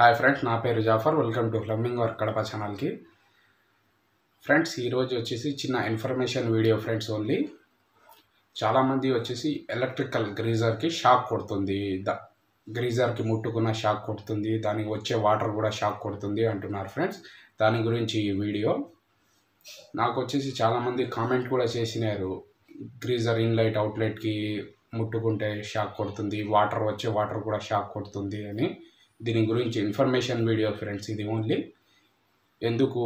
hi friends నా పేరు Jafar welcome to plumbing work Kadapa ఛానల్కి ఫ్రెండ్స్ ఈరోజు వచ్చేసి చిన్న ఇన్ఫర్మేషన్ వీడియో ఫ్రెండ్స్ ఓన్లీ చాలామంది వచ్చేసి ఎలక్ట్రికల్ గ్రీజర్కి షాక్ కొడుతుంది ద గ్రీజర్కి ముట్టుకున్న షాక్ కొడుతుంది దానికి వచ్చే వాటర్ కూడా షాక్ కొడుతుంది అంటున్నారు ఫ్రెండ్స్ దాని గురించి ఈ వీడియో నాకు వచ్చేసి చాలామంది కామెంట్ కూడా చేసినారు గ్రీజర్ ఇన్లైట్ అవుట్లెట్కి ముట్టుకుంటే షాక్ కొడుతుంది వాటర్ వచ్చే వాటర్ కూడా షాక్ కొడుతుంది అని దీని గురించి ఇన్ఫర్మేషన్ వీడియో ఫ్రెండ్స్ ఇది ఓన్లీ ఎందుకు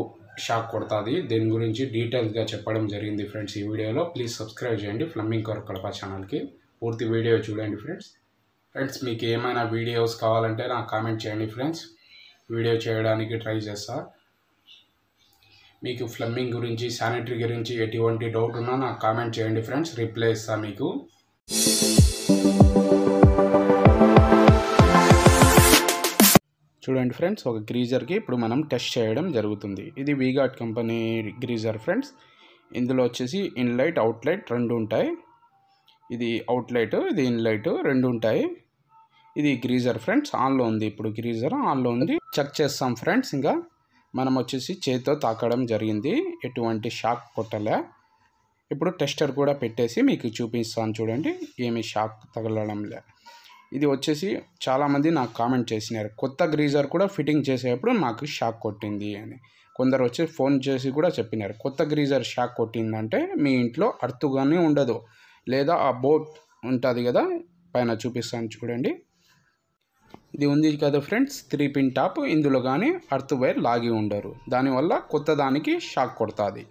షాక్ కొడుతుంది దీని గురించి డీటెయిల్స్గా చెప్పడం జరిగింది ఫ్రెండ్స్ ఈ వీడియోలో ప్లీజ్ సబ్స్క్రైబ్ చేయండి ఫ్లమ్మింగ్ కవర్ కడప ఛానల్కి పూర్తి వీడియో చూడండి ఫ్రెండ్స్ ఫ్రెండ్స్ మీకు ఏమైనా వీడియోస్ కావాలంటే నాకు కామెంట్ చేయండి ఫ్రెండ్స్ వీడియో చేయడానికి ట్రై చేస్తా మీకు ఫ్లమ్మింగ్ గురించి శానిటరీ గురించి ఎటువంటి డౌట్ ఉన్నా నాకు కామెంట్ చేయండి ఫ్రెండ్స్ రిప్లై ఇస్తాను మీకు చూడండి ఫ్రెండ్స్ ఒక గ్రీజర్కి ఇప్పుడు మనం టెస్ట్ చేయడం జరుగుతుంది ఇది వీగాట్ కంపెనీ గ్రీజర్ ఫ్రెండ్స్ ఇందులో వచ్చేసి ఇన్లైట్ అవుట్లైట్ రెండు ఉంటాయి ఇది అవుట్లైట్ ఇది ఇన్లైట్ రెండు ఉంటాయి ఇది గ్రీజర్ ఫ్రెండ్స్ ఆన్లో ఉంది ఇప్పుడు గ్రీజర్ ఆన్లో ఉంది చెక్ చేస్తాం ఫ్రెండ్స్ ఇంకా మనం వచ్చేసి చేతితో తాకడం జరిగింది ఎటువంటి షాక్ కొట్టలే ఇప్పుడు టెస్టర్ కూడా పెట్టేసి మీకు చూపిస్తాను చూడండి ఏమీ షాక్ తగలడం లే ఇది వచ్చేసి చాలామంది నాకు కామెంట్ చేసినారు కొత్త గ్రీజర్ కూడా ఫిట్టింగ్ చేసేటప్పుడు నాకు షాక్ కొట్టింది అని కొందరు వచ్చి ఫోన్ చేసి కూడా చెప్పినారు కొత్త గ్రీజర్ షాక్ కొట్టిందంటే మీ ఇంట్లో అర్తుగానే ఉండదు లేదా ఆ బోట్ ఉంటుంది కదా పైన చూపిస్తాను చూడండి ఇది ఉంది కదా ఫ్రెండ్స్ త్రీ పిన్ టాప్ ఇందులో కానీ అర్త్ వైర్ లాగి ఉండరు దానివల్ల కొత్త దానికి షాక్ కొడుతుంది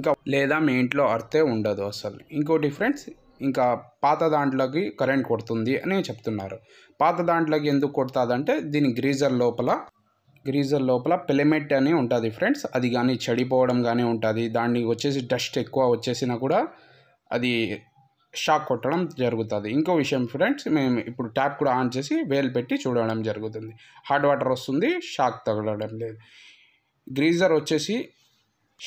ఇంకా లేదా మీ ఇంట్లో అర్తే ఉండదు అసలు ఇంకోటి ఫ్రెండ్స్ ఇంకా పాత దాంట్లోకి కరెంట్ కొడుతుంది అని చెప్తున్నారు పాత దాంట్లోకి ఎందుకు కొడుతుందంటే దీని గ్రీజర్ లోపల గ్రీజర్ లోపల పెలిమెట్ అని ఉంటుంది ఫ్రెండ్స్ అది కానీ చెడిపోవడం కానీ ఉంటుంది దాన్ని వచ్చేసి డస్ట్ ఎక్కువ వచ్చేసినా కూడా అది షాక్ కొట్టడం జరుగుతుంది ఇంకో విషయం ఫ్రెండ్స్ మేము ఇప్పుడు ట్యాప్ కూడా ఆన్ చేసి వేలు పెట్టి చూడడం జరుగుతుంది హాట్ వాటర్ వస్తుంది షాక్ తగలడం లేదు గ్రీజర్ వచ్చేసి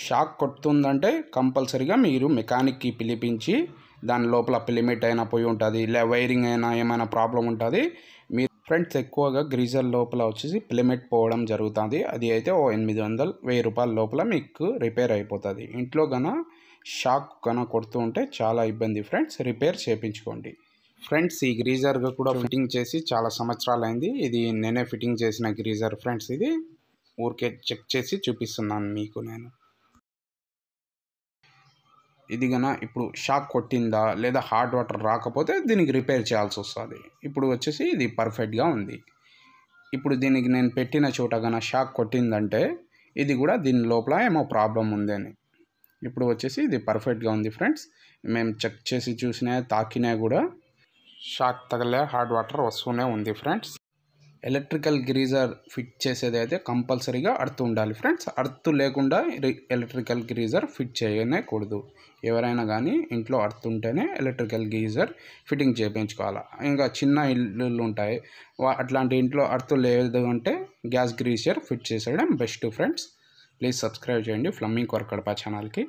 షాక్ కొడుతుందంటే కంపల్సరిగా మీరు మెకానిక్కి పిలిపించి దాని లోపల పిలిమిట్ అయినా పోయి ఉంటుంది లే వైరింగ్ అయినా ఏమైనా ప్రాబ్లం ఉంటుంది మీ ఫ్రెండ్స్ ఎక్కువగా గ్రీజర్ లోపల వచ్చేసి పిలిమిట్ పోవడం జరుగుతుంది అది అయితే ఓ ఎనిమిది వందల వెయ్యి రూపాయల లోపల మీకు రిపేర్ అయిపోతుంది ఇంట్లో కన షాక్ కన కొడుతూ ఉంటే చాలా ఇబ్బంది ఫ్రెండ్స్ రిపేర్ చేయించుకోండి ఫ్రెండ్స్ ఈ గ్రీజర్గా కూడా ఫిట్టింగ్ చేసి చాలా సంవత్సరాలు అయింది ఇది నేనే ఫిట్టింగ్ చేసిన గ్రీజర్ ఫ్రెండ్స్ ఇది ఊరికే చెక్ చేసి చూపిస్తున్నాను మీకు నేను ఇది గన ఇప్పుడు షాక్ కొట్టిందా లేదా హాట్ వాటర్ రాకపోతే దీనికి రిపేర్ చేయాల్సి వస్తుంది ఇప్పుడు వచ్చేసి ఇది పర్ఫెక్ట్గా ఉంది ఇప్పుడు దీనికి నేను పెట్టిన చోట గన షాక్ కొట్టిందంటే ఇది కూడా దీని లోపల ఏమో ప్రాబ్లం ఉంది అని ఇప్పుడు వచ్చేసి ఇది పర్ఫెక్ట్గా ఉంది ఫ్రెండ్స్ మేము చెక్ చేసి చూసినా తాకినా కూడా షాక్ తగలే హార్డ్ వాటర్ వస్తూనే ఉంది ఫ్రెండ్స్ ఎలక్ట్రికల్ గ్రీజర్ ఫిట్ చేసేది అయితే కంపల్సరీగా అర్త్ ఉండాలి ఫ్రెండ్స్ అర్త్ లేకుండా ఎలక్ట్రికల్ గ్రీజర్ ఫిట్ చేయనేకూడదు ఎవరైనా కానీ ఇంట్లో అర్త్ ఉంటేనే ఎలక్ట్రికల్ గీజర్ ఫిట్టింగ్ చేయించుకోవాలి ఇంకా చిన్న ఇల్లులు ఉంటాయి అట్లాంటి ఇంట్లో అర్త్ లేదు అంటే గ్యాస్ గ్రీజర్ ఫిట్ చేసేయడం బెస్ట్ ఫ్రెండ్స్ ప్లీజ్ సబ్స్క్రైబ్ చేయండి ఫ్లమ్మింగ్ కొరకడప ఛానల్కి